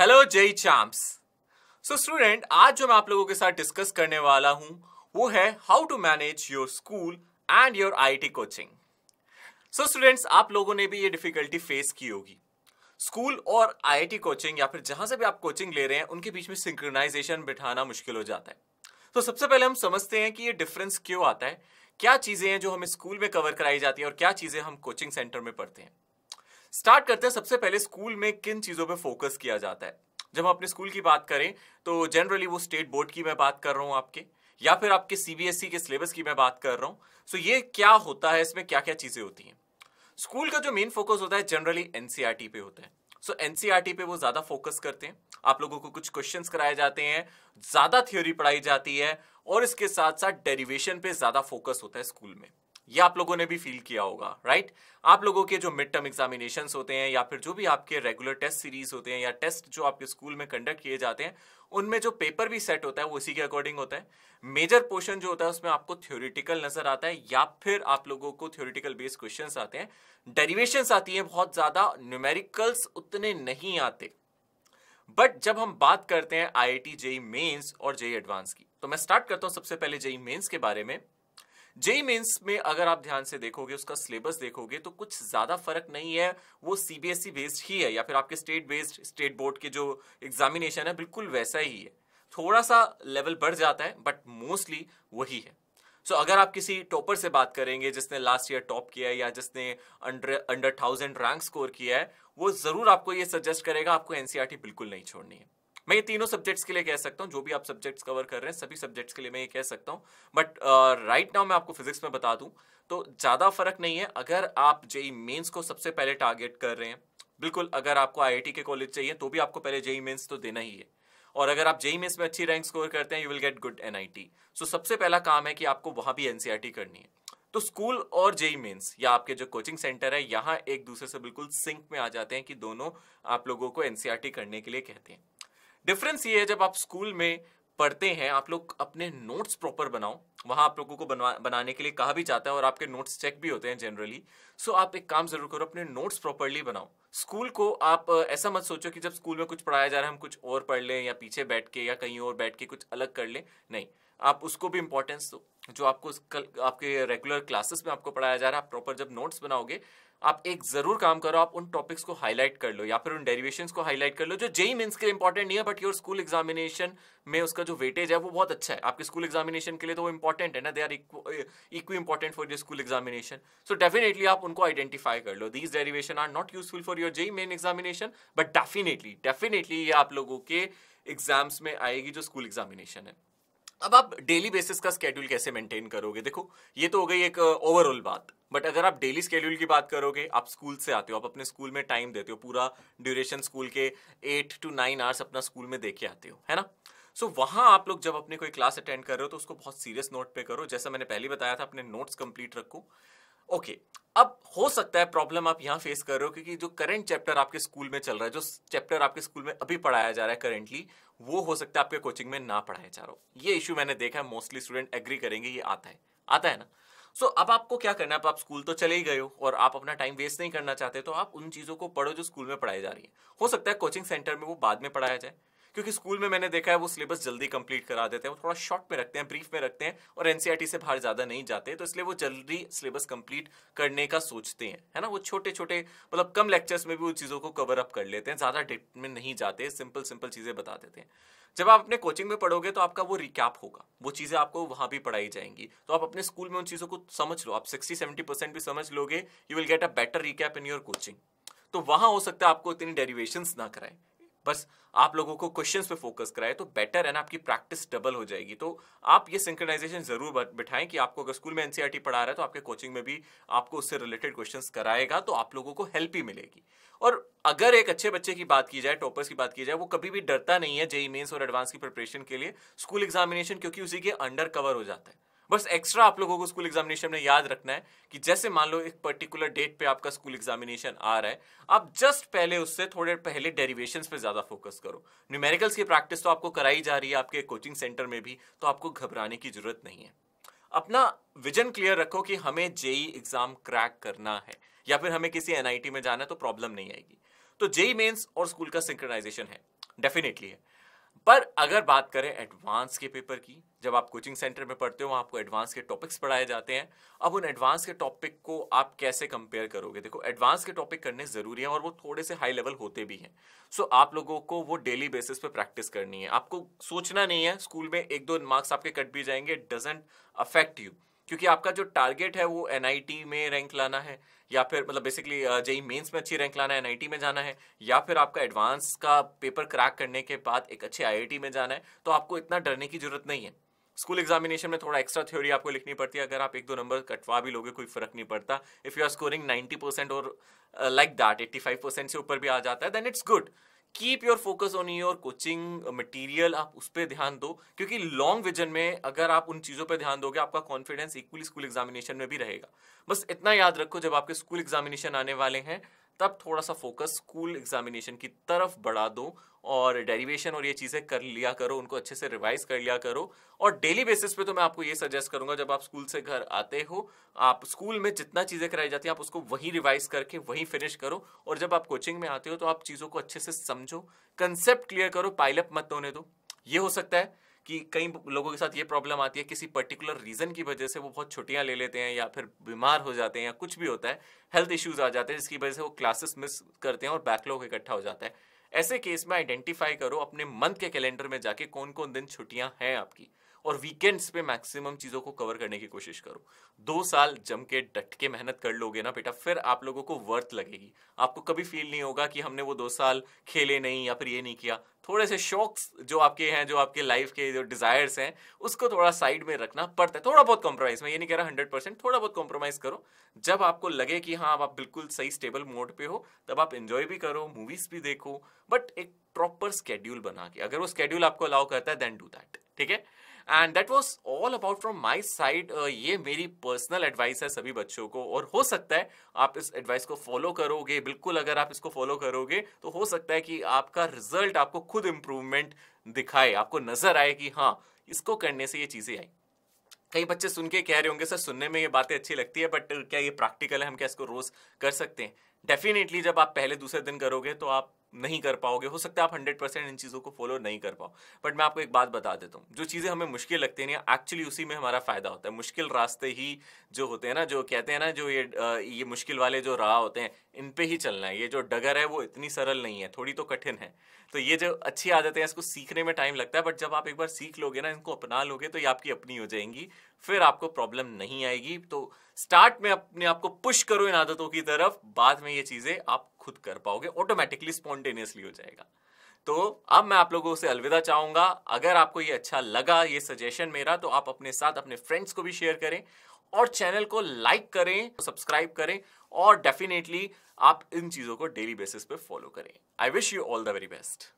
hello जय champs so student आज जो मैं आप लोगों के साथ डिस्कस करने वाला हूं वो है how to manage your school and your IT coaching so students आप लोगों ने भी ये डिफिकल्टी फेस की होगी स्कूल और आईटी कोचिंग या फिर जहां से भी आप कोचिंग ले रहे हैं उनके बीच में सिंक्रोनाइजेशन बिठाना मुश्किल हो जाता है तो सबसे पहले हम समझते हैं कि ये डिफरेंस क्यों आता है क्या चीज़ें हैं जो हमें स्कूल में कवर कराई जाती है और क्या चीज़ें हम कोचिंग सेंटर में पढ़ते हैं स्टार्ट करते हैं सबसे पहले स्कूल में किन चीज़ों पे फोकस किया जाता है जब हम अपने स्कूल की बात करें तो जनरली वो स्टेट बोर्ड की मैं बात कर रहा हूँ आपके या फिर आपके सीबीएसई e के सिलेबस की मैं बात कर रहा हूँ सो ये क्या होता है इसमें क्या क्या चीज़ें होती हैं स्कूल का जो मेन फोकस होता है जनरली एनसीआरटी e पे होता है सो एनसीआरटी e पे वो ज़्यादा फोकस करते हैं आप लोगों को कुछ क्वेश्चन कराए जाते हैं ज़्यादा थ्योरी पढ़ाई जाती है और इसके साथ साथ डेरिवेशन पे ज़्यादा फोकस होता है स्कूल में ये आप लोगों ने भी फील किया होगा राइट आप लोगों के जो मिड टर्म एग्जामिनेशन होते हैं या फिर जो भी आपके रेगुलर टेस्ट सीरीज होते हैं या टेस्ट जो आपके स्कूल में कंडक्ट किए जाते हैं उनमें जो पेपर भी सेट होता है वो उसी के अकॉर्डिंग होता है मेजर पोर्शन जो होता है उसमें आपको थ्योरिटिकल नजर आता है या फिर आप लोगों को थ्योरिटिकल बेस्ड क्वेश्चन आते हैं डेरिवेशन आती है बहुत ज्यादा न्यूमेरिकल्स उतने नहीं आते बट जब हम बात करते हैं I I T JEE Mains और जेई एडवांस की तो मैं स्टार्ट करता हूं सबसे पहले जेई मेन्स के बारे में जेई मेन्स में अगर आप ध्यान से देखोगे उसका सिलेबस देखोगे तो कुछ ज्यादा फर्क नहीं है वो सीबीएसई बेस्ड e ही है या फिर आपके स्टेट बेस्ड स्टेट बोर्ड के जो एग्जामिनेशन है बिल्कुल वैसा ही है थोड़ा सा लेवल बढ़ जाता है बट मोस्टली वही है सो so, अगर आप किसी टॉपर से बात करेंगे जिसने लास्ट ईयर टॉप किया है या जिसने under under thousand rank score किया है वो ज़रूर आपको ये सजेस्ट करेगा आपको एनसीआरटी e बिल्कुल नहीं छोड़नी है मैं ये तीनों सब्जेक्ट्स के लिए कह सकता हूँ जो भी आप सब्जेक्ट्स कवर कर रहे हैं सभी सब्जेक्ट्स के लिए मैं ये कह सकता हूँ बट राइट नाउ मैं आपको फिजिक्स में बता दूँ तो ज़्यादा फर्क नहीं है अगर आप जेई मेन्स e e को सबसे पहले टारगेट कर रहे हैं बिल्कुल अगर आपको आई के कॉलेज चाहिए तो भी आपको पहले जेई मेन्स e तो देना ही है और अगर आप जेई मेन्स में अच्छी रैंक स्कोर करते हैं you will get good NIT so सबसे पहला काम है कि आपको वहाँ भी एन करनी है तो स्कूल और जेई मेन्स या आपके जो कोचिंग सेंटर है यहाँ एक दूसरे से बिल्कुल सिंक में आ जाते हैं कि दोनों आप लोगों को एनसीआरटी करने के लिए कहते हैं डिफरेंस ये है जब आप स्कूल में पढ़ते हैं आप लोग अपने नोट्स प्रॉपर बनाओ वहां आप लोगों को बनवा बनाने के लिए कहा भी जाता है और आपके नोट्स चेक भी होते हैं जनरली सो आप एक काम जरूर करो अपने नोट्स प्रॉपरली बनाओ स्कूल को आप ऐसा मत सोचो कि जब स्कूल में कुछ पढ़ाया जा रहा है हम कुछ और पढ़ लें या पीछे बैठ के या कहीं और बैठ के कुछ अलग कर लें नहीं आप उसको भी इंपॉर्टेंस दो जो आपको कल आपके रेगुलर क्लासेस में आपको पढ़ाया जा रहा है आप प्रॉपर जब नोट्स बनाओगे आप एक जरूर काम करो आप उन टॉपिक्स को हाईलाइट कर लो या फिर उन डेरिवेशन को हाईलाइट कर लो जो जेई मीन e e के लिए इंपॉर्टेंट नहीं है बट योर स्कूल एग्जामिनेशन में उसका जो वेटेज है वो बहुत अच्छा है आपके स्कूल एग्जामिनेशन के लिए तो वो इंपॉर्टेंट है ना they are equi important for your school examination so definitely आप उनको आइडेंटिफाई कर लो these derivation are not useful for your JEE main examination but definitely definitely ये आप लोगों के एग्जाम्स में आएगी जो स्कूल एग्जामिनेशन है अब आप डेली बेसिस का स्केड्यूल कैसे मेंटेन करोगे देखो ये तो हो गई एक ओवरऑल uh, बात बट अगर आप डेली स्केड्यूल की बात करोगे आप स्कूल से आते हो आप अपने स्कूल में टाइम देते हो पूरा ड्यूरेशन स्कूल के एट टू नाइन आवर्स अपना स्कूल में दे के आते हो है ना सो so, वहाँ आप लोग जब अपने कोई क्लास अटेंड कर रहे हो तो उसको बहुत सीरियस नोट पे करो जैसा मैंने पहले बताया था अपने नोट्स कंप्लीट रखो ओके अब हो सकता है प्रॉब्लम आप यहाँ फेस कर रहे हो क्योंकि जो करंट चैप्टर आपके स्कूल में चल रहा है जो चैप्टर आपके स्कूल में अभी पढ़ाया जा रहा है करेंटली वो हो सकता है आपके कोचिंग में ना पढ़ाया जा रहा हो ये इशू मैंने देखा है मोस्टली स्टूडेंट एग्री करेंगे ये आता है आता है ना सो so, अब आपको क्या करना है अब आप स्कूल तो चले ही गए हो और आप अपना टाइम वेस्ट नहीं करना चाहते तो आप उन चीज़ों को पढ़ो जो स्कूल में पढ़ाई जा रही है हो सकता है कोचिंग सेंटर में वो बाद में पढ़ाया जाए क्योंकि स्कूल में मैंने देखा है वो सिलेबस जल्दी कंप्लीट करा देते हैं वो थोड़ा शॉर्ट में रखते हैं ब्रीफ में रखते हैं और एनसीईआरटी से बाहर ज़्यादा नहीं जाते तो इसलिए वो जल्दी सिलेबस कंप्लीट करने का सोचते हैं है ना वो छोटे छोटे मतलब कम लेक्चर्स में भी उन चीज़ों को कवर अप कर लेते हैं ज़्यादा डेप में नहीं जाते सिंपल सिंपल चीज़ें बता देते हैं जब आप अपने कोचिंग में पढ़ोगे तो आपका वो रिकैप होगा वो चीज़ें आपको वहां भी पढ़ाई जाएंगी तो आप अपने स्कूल में उन चीज़ों को समझ लो आप सिक्सटी सेवेंटी परसेंट भी समझ लोगे you will get a better recap in your coaching तो वहां हो सकता है आपको इतनी डेरिवेशन ना कराए बस आप लोगों को क्वेश्चंस पे फोकस कराए तो बेटर है ना आपकी प्रैक्टिस डबल हो जाएगी तो आप ये सिंक्रनाइजेशन जरूर बिठाएं कि आपको अगर स्कूल में एनसीईआरटी e पढ़ा रहा है तो आपके कोचिंग में भी आपको उससे रिलेटेड क्वेश्चंस कराएगा तो आप लोगों को हेल्प ही मिलेगी और अगर एक अच्छे बच्चे की बात की जाए टॉपर्स की बात की जाए वो कभी भी डरता नहीं है जेई मेन्स e और एडवांस की प्रिपरेशन के लिए स्कूल एग्जामिनेशन क्योंकि उसी के अंडर कवर हो जाता है बस एक्स्ट्रा आप लोगों को स्कूल एग्जामिनेशन में याद रखना है कि जैसे मान लो एक पर्टिकुलर डेट पे आपका स्कूल एग्जामिनेशन आ रहा है आप जस्ट पहले उससे थोड़े पहले डेरिवेशन पे ज़्यादा फोकस करो न्यूमेरिकल्स की प्रैक्टिस तो आपको कराई जा रही है आपके कोचिंग सेंटर में भी तो आपको घबराने की जरूरत नहीं है अपना विजन क्लियर रखो कि हमें जेई एग्जाम क्रैक करना है या फिर हमें किसी एनआईटी में जाना है तो प्रॉब्लम नहीं आएगी तो जेई मेन्स और स्कूल का सिंक्रोनाइजेशन है डेफिनेटली है पर अगर बात करें एडवांस के पेपर की जब आप कोचिंग सेंटर में पढ़ते हो वहाँ आपको एडवांस के टॉपिक्स पढ़ाए जाते हैं अब उन एडवांस के टॉपिक को आप कैसे कंपेयर करोगे देखो एडवांस के टॉपिक करने ज़रूरी है और वो थोड़े से हाई लेवल होते भी हैं सो so, आप लोगों को वो डेली बेसिस पे प्रैक्टिस करनी है आपको सोचना नहीं है स्कूल में एक दो मार्क्स आपके कट भी जाएंगे डजेंट अफेक्ट यू क्योंकि आपका जो टारगेट है वो एन में रैंक लाना है या फिर मतलब बेसिकली जेई मेंस में अच्छी रैंक लाना है एन में जाना है या फिर आपका एडवांस का पेपर क्रैक करने के बाद एक अच्छे आई में जाना है तो आपको इतना डरने की जरूरत नहीं है स्कूल एग्जामिनेशन में थोड़ा एक्स्ट्रा थ्योरी आपको लिखनी पड़ती है अगर आप एक दो नंबर कटवा भी लोगे कोई फर्क नहीं पड़ता if you are scoring ninety percent और like that eighty five percent से ऊपर भी आ जाता है then it's good keep your focus on your coaching material आप उस पर ध्यान दो क्योंकि लॉन्ग विजन में अगर आप उन चीज़ों पर ध्यान दोगे आपका कॉन्फिडेंस इक्वली स्कूल एग्जामिनेशन में भी रहेगा बस इतना याद रखो जब आपके स्कूल एग्जामिनेशन आने वाले हैं तब थोड़ा सा फोकस स्कूल एग्जामिनेशन की तरफ बढ़ा दो और डेरिवेशन और ये चीज़ें कर लिया करो उनको अच्छे से रिवाइज कर लिया करो और डेली बेसिस पे तो मैं आपको ये सजेस्ट करूंगा जब आप स्कूल से घर आते हो आप स्कूल में जितना चीज़ें कराई जाती हैं आप उसको वहीं रिवाइज करके वहीं फिनिश करो और जब आप कोचिंग में आते हो तो आप चीज़ों को अच्छे से समझो कंसेप्ट क्लियर करो पाइलअप मत होने दो ये हो सकता है कि कई लोगों के साथ ये प्रॉब्लम आती है किसी पर्टिकुलर रीज़न की वजह से वो बहुत छुट्टियां ले लेते हैं या फिर बीमार हो जाते हैं या कुछ भी होता है हेल्थ इश्यूज़ आ जाते हैं जिसकी वजह से वो क्लासेस मिस करते हैं और बैकलॉग इकट्ठा हो जाता है ऐसे केस में आइडेंटिफाई करो अपने मंथ के कैलेंडर में जाके कौन कौन दिन छुट्टियां हैं आपकी और वीकेंड्स पे मैक्सिमम चीज़ों को कवर करने की कोशिश करो दो साल जम के डट के मेहनत कर लोगे ना बेटा फिर आप लोगों को वर्थ लगेगी आपको कभी फील नहीं होगा कि हमने वो दो साल खेले नहीं या फिर ये नहीं किया थोड़े से शौक जो आपके हैं जो आपके लाइफ के जो डिज़ायर्स हैं उसको थोड़ा साइड में रखना पड़ता है थोड़ा बहुत कॉम्प्रोमाइज़ मैं ये नहीं कह रहा हंड्रेड परसेंट थोड़ा बहुत कॉम्प्रोमाइज़ करो जब आपको लगे कि हाँ आप बिल्कुल सही स्टेबल मोड पे हो तब आप इंजॉय भी करो मूवीज़ भी देखो बट एक प्रॉपर स्केड्यूल बना के अगर वो स्केड्यूल आपको अलाउ करता है देन डू दैट ठीक है and that was all about from my side ये मेरी पर्सनल एडवाइस है सभी बच्चों को और हो सकता है आप इस एडवाइस को फॉलो करोगे बिल्कुल अगर आप इसको फॉलो करोगे तो हो सकता है कि आपका रिजल्ट आपको खुद इम्प्रूवमेंट दिखाए आपको नजर आए कि हाँ इसको करने से ये चीजें आई कई बच्चे सुन के कह रहे होंगे सर सुनने में ये बातें अच्छी लगती है बट क्या ये प्रैक्टिकल है हम क्या इसको रोज कर सकते हैं डेफिनेटली जब आप पहले दूसरे दिन करोगे तो आप नहीं कर पाओगे हो सकता है आप हंड्रेड परसेंट इन चीज़ों को फॉलो नहीं कर पाओ बट मैं आपको एक बात बता देता हूँ जो चीज़ें हमें मुश्किल लगती हैं एक्चुअली उसी में हमारा फ़ायदा होता है मुश्किल रास्ते ही जो होते हैं ना जो कहते हैं ना जो ये ये मुश्किल वाले जो राह होते हैं इन पे ही चलना है ये जो डगर है वो इतनी सरल नहीं है थोड़ी तो कठिन है तो ये जो अच्छी आदतें हैं इसको सीखने में टाइम लगता है बट जब आप एक बार सीख लोगे ना इनको अपना लोगे तो ये आपकी अपनी हो जाएंगी फिर आपको प्रॉब्लम नहीं आएगी तो स्टार्ट में अपने आप को पुश करो इन आदतों की तरफ बाद में ये चीज़ें आप खुद कर पाओगे ऑटोमेटिकली स्पॉन्टेनियसली हो जाएगा तो अब मैं आप लोगों से अलविदा चाहूंगा अगर आपको ये अच्छा लगा ये सजेशन मेरा तो आप अपने साथ अपने फ्रेंड्स को भी शेयर करें और चैनल को लाइक करें सब्सक्राइब करें और डेफिनेटली आप इन चीज़ों को डेली बेसिस पे फॉलो करें I wish you all the very best